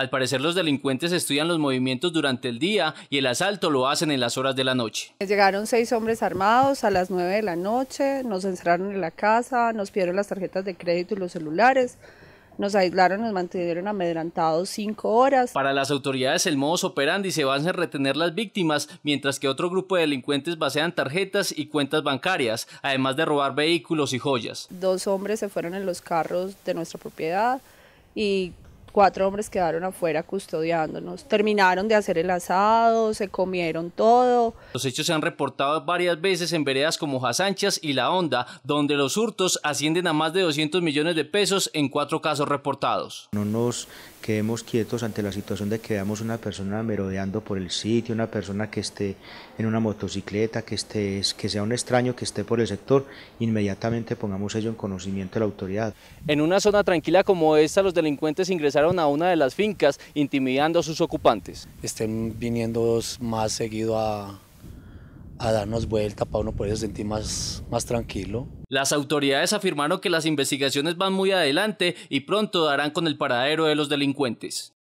Al parecer los delincuentes estudian los movimientos durante el día y el asalto lo hacen en las horas de la noche. Pues llegaron seis hombres armados a las 9 de la noche, nos encerraron en la casa, nos pidieron las tarjetas de crédito y los celulares. Nos aislaron, nos mantuvieron amedrentados cinco horas. Para las autoridades, el modus operandi se basa en retener las víctimas, mientras que otro grupo de delincuentes basean tarjetas y cuentas bancarias, además de robar vehículos y joyas. Dos hombres se fueron en los carros de nuestra propiedad y cuatro hombres quedaron afuera custodiándonos. Terminaron de hacer el asado, se comieron todo. Los hechos se han reportado varias veces en veredas como Jasanchas y La Onda donde los hurtos ascienden a más de 200 millones de pesos en cuatro casos reportados. No nos quedemos quietos ante la situación de que veamos una persona merodeando por el sitio, una persona que esté en una motocicleta, que, esté, que sea un extraño, que esté por el sector, inmediatamente pongamos ello en conocimiento de la autoridad. En una zona tranquila como esta, los delincuentes ingresaron a una de las fincas intimidando a sus ocupantes. Estén viniendo más seguido a, a darnos vuelta para uno poder sentir más, más tranquilo. Las autoridades afirmaron que las investigaciones van muy adelante y pronto darán con el paradero de los delincuentes.